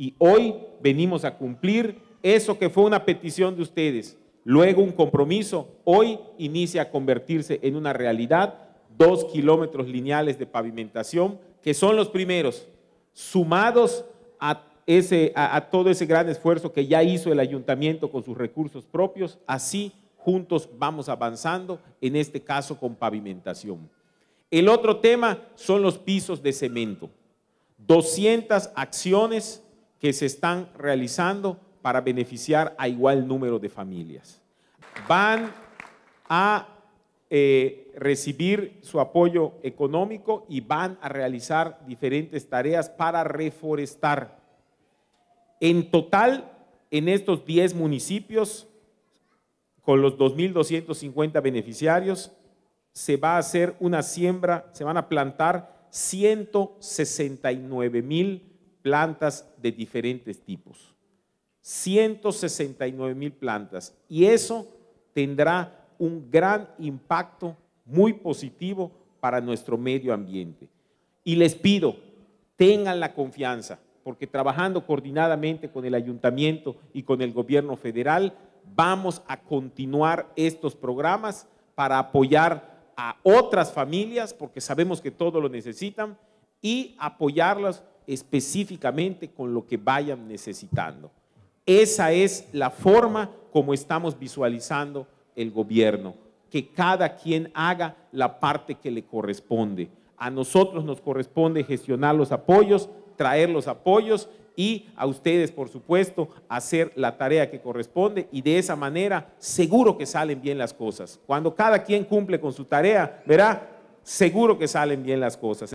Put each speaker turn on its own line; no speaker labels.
Y hoy venimos a cumplir eso que fue una petición de ustedes, luego un compromiso, hoy inicia a convertirse en una realidad dos kilómetros lineales de pavimentación, que son los primeros, sumados a, todo ese gran esfuerzo que ya hizo el ayuntamiento con sus recursos propios, así juntos vamos avanzando, en este caso con pavimentación. El otro tema son los pisos de cemento. 200 acciones que se están realizando para beneficiar a igual número de familias. Van a eh, recibir su apoyo económico y van a realizar diferentes tareas para reforestar. En total, en estos 10 municipios, con los 2.250 beneficiarios, se va a hacer una siembra, se van a plantar 169 mil plantas de diferentes tipos. 169 mil plantas. Y eso tendrá un gran impacto muy positivo para nuestro medio ambiente. Y les pido, tengan la confianza, porque trabajando coordinadamente con el ayuntamiento y con el gobierno federal, vamos a continuar estos programas para apoyar a otras familias, porque sabemos que todos lo necesitan, y apoyarlas específicamente con lo que vayan necesitando. Esa es la forma como estamos visualizando el gobierno, que cada quien haga la parte que le corresponde. A nosotros nos corresponde gestionar los apoyos, traer los apoyos y a ustedes, por supuesto, hacer la tarea que corresponde y de esa manera seguro que salen bien las cosas. Cuando cada quien cumple con su tarea, verá, seguro que salen bien las cosas.